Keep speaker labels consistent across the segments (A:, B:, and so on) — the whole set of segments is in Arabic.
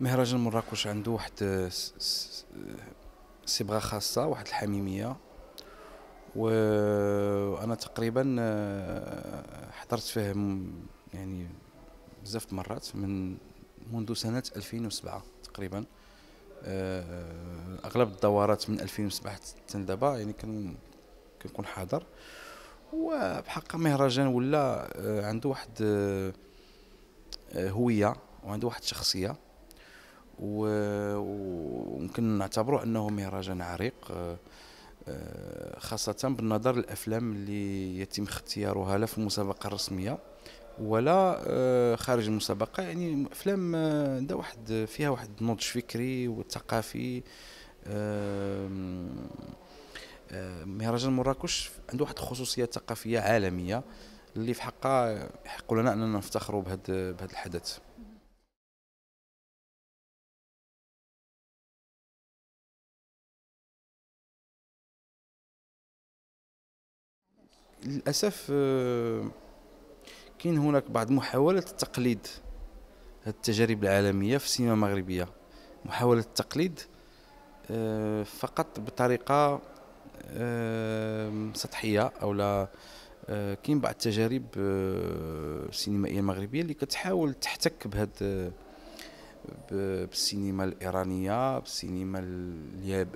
A: مهرجان مراكش عنده واحد صبغه خاصه واحد الحميميه وانا تقريبا آه، حضرت فيه يعني بزاف مرات من منذ سنه 2007 تقريبا آه، اغلب الدورات من 2007 حتى دابا يعني كنكون حاضر وبحق مهرجان ولا آه، عنده واحد هويه وعنده واحد الشخصيه وممكن نعتبره انه مهرجان عريق آه، آه، خاصة بالنظر للأفلام اللي يتم اختيارها لا في المسابقة الرسمية ولا آه، خارج المسابقة يعني أفلام عندها واحد فيها واحد النضج فكري وثقافي مهرجان مراكش عنده واحد الخصوصية ثقافية عالمية اللي في حقها يحق لنا أننا نفتخروا بهذا الحدث للاسف آه، كاين هناك بعض محاولات التقليد التجارب العالميه في السينما المغربيه محاوله التقليد آه، فقط بطريقه سطحيه او لا آه، كاين بعض التجارب السينمائيه المغربيه اللي كتحاول تحتك بهذا بالسينما الايرانيه بالسينما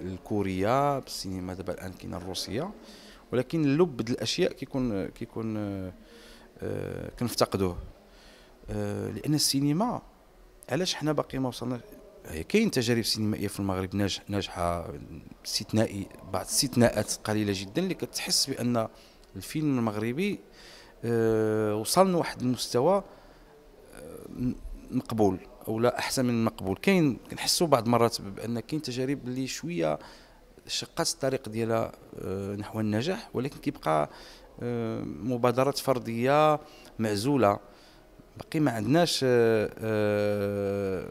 A: الكوريه بالسينما دابا الان كاينه الروسيه ولكن ديال الاشياء كيكون كيكون آه، آه، كنفتقدوه آه، لان السينما علاش حنا باقي ما وصلنا هي كاين تجارب سينمائيه في المغرب ناجحه استثنائي بعض الاستثناءات قليله جدا اللي كتحس بان الفيلم المغربي وصل لواحد المستوى مقبول او لا احسن من المقبول كاين كنحسوا بعض المرات بان كاين تجارب اللي شويه شقات الطريق ديالها آه، نحو النجاح ولكن كيبقى آه، مبادرات فرديه معزوله باقي ما عندناش آه،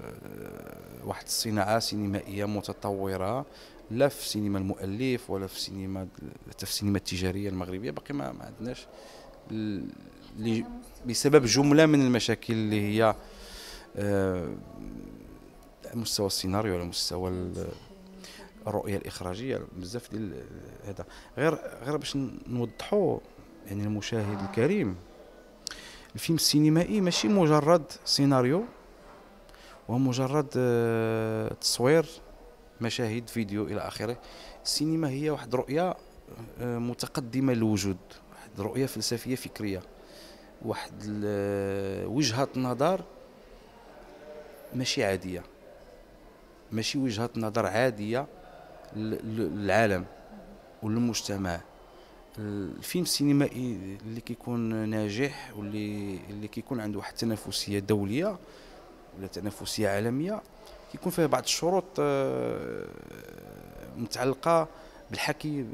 A: واحد الصناعه سينمائيه متطوره لا في سينما المؤلف ولا في سينما حتى في السينما التجاريه المغربيه باقي ما, عندناش بسبب جمله من المشاكل اللي هي مستوى السيناريو على مستوى الرؤيه الاخراجيه بزاف ديال هذا غير غير باش نوضحوا يعني المشاهد الكريم الفيلم السينمائي ماشي مجرد سيناريو ومجرد آه، تصوير مشاهد فيديو الى اخره السينما هي واحد رؤيه آه، متقدمه للوجود واحد رؤيه فلسفيه فكريه واحد آه، وجهه نظر ماشي عاديه ماشي وجهه نظر عاديه للعالم وللمجتمع الفيلم السينمائي اللي كيكون ناجح واللي اللي كيكون عنده واحد التنافسيه دوليه ولا تنافسيه عالميه كيكون فيه بعض الشروط آه، متعلقه بالحكي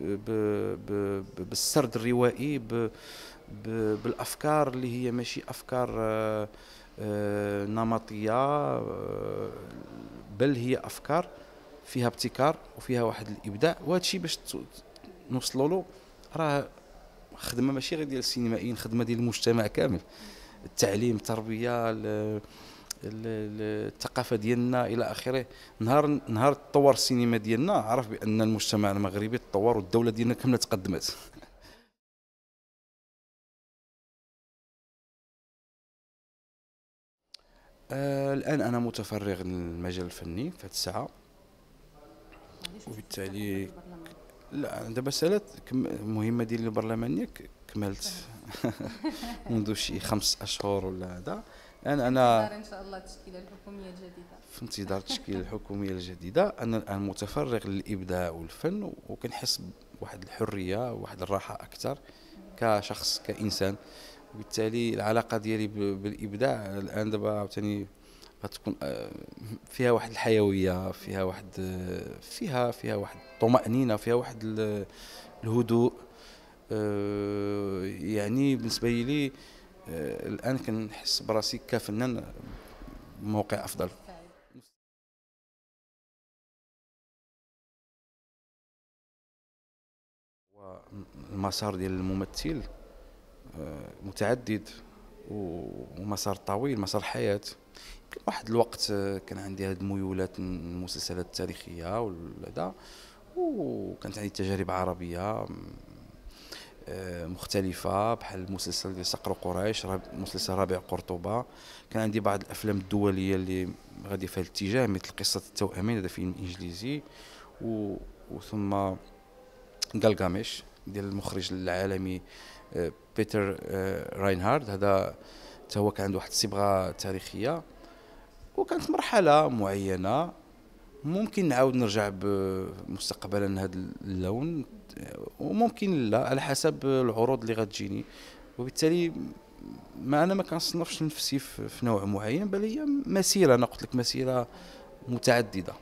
A: بالسرد الروائي بالافكار اللي هي ماشي افكار آه، آه، نمطيه بل هي افكار فيها ابتكار وفيها واحد الابداع وهذا الشيء باش نوصلوا له راه خدمه ماشي غير ديال السينمائيين خدمه ديال المجتمع كامل التعليم التربيه الثقافه ديالنا الى اخره نهار نهار تطور السينما ديالنا عرف بان المجتمع المغربي تطور والدوله ديالنا كامله تقدمت آه الان انا متفرغ للمجال الفني في هذه الساعه وبالتالي لا دابا سالات المهمه ديال البرلمانيه كملت منذ شي خمس اشهر ولا هذا انا انا ان شاء الله التشكيله الحكوميه الجديده في انتظار التشكيله الحكوميه الجديده انا الان متفرغ للابداع والفن وكنحس بواحد الحريه وواحد الراحه اكثر كشخص كانسان وبالتالي العلاقه ديالي بالابداع الان دابا عاوتاني غتكون آه، فيها واحد الحيويه فيها واحد آه، فيها فيها واحد الطمانينه فيها واحد الهدوء آه، يعني بالنسبه لي الان كنحس براسي كفنان بموقع افضل المسار ديال الممثل متعدد و ومسار طويل مسار حياه يمكن واحد الوقت آه، كان عندي هاد الميولات المسلسلات التاريخيه والهذا وكانت عندي تجارب عربيه آه، مختلفة بحال المسلسل ديال صقر قريش مسلسل رابع قرطبة كان عندي بعض الأفلام الدولية اللي غادي في الاتجاه مثل قصة التوأمين هذا فيلم إنجليزي و... وثم غالغاميش ديال المخرج العالمي بيتر آه، راينهارد هذا حتى هو كان عنده واحد الصبغه تاريخيه وكانت مرحله معينه ممكن نعاود نرجع مستقبلا هذا اللون وممكن لا على حسب العروض اللي غتجيني وبالتالي ما انا ما كنصنفش نفسي في نوع معين بل هي مسيره انا قلت لك مسيره متعدده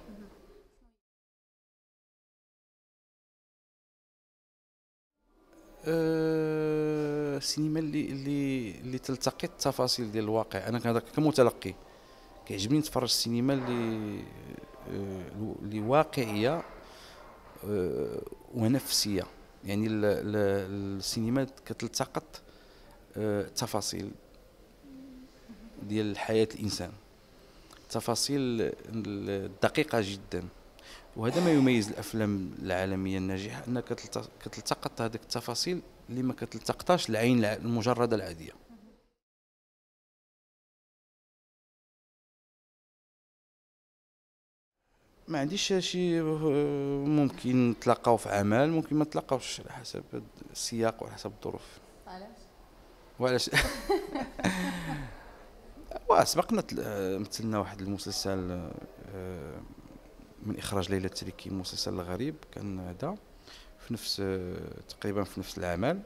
A: أه، السينما اللي اللي اللي تلتقي التفاصيل ديال الواقع انا كنهضر كمتلقي كيعجبني نتفرج السينما اللي آه، اللي واقعيه آه، ونفسيه يعني السينما كتلتقط آه، تفاصيل ديال حياه الانسان التفاصيل الدقيقه جدا وهذا ما يميز الافلام العالميه الناجحه انها كتلتقط هذيك التفاصيل اللي ما كتلتقطاش العين المجرده العاديه ما عنديش شي ممكن نتلاقاو في عمل ممكن ما نتلاقاوش على حسب السياق وعلى حسب الظروف علاش وعلاش سبقنا مثلنا واحد المسلسل آه، من اخراج ليلى التريكي مسلسل الغريب كان هذا في نفس تقريبا في نفس العمل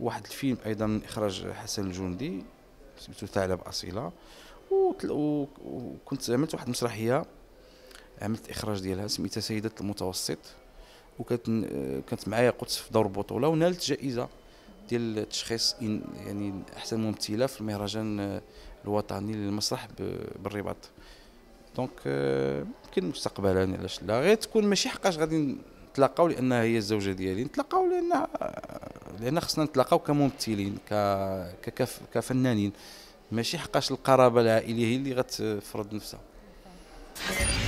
A: واحد الفيلم ايضا من اخراج حسن الجندي سميتو ثعلب اصيله وكنت عملت واحد المسرحيه عملت اخراج ديالها سميتها سيدة المتوسط وكانت كانت معايا قدس في دور بطوله ونالت جائزه ديال التشخيص يعني احسن ممثله في المهرجان الوطني للمسرح بالرباط دونك يمكن مستقبلا علاش لا غير تكون ماشي حقاش غادي نتلاقاو لانها هي الزوجه ديالي نتلاقاو لان لان خصنا نتلاقاو كممثلين ك... ككف... كفنانين ماشي حقاش القرابه العائليه هي اللي غتفرض نفسها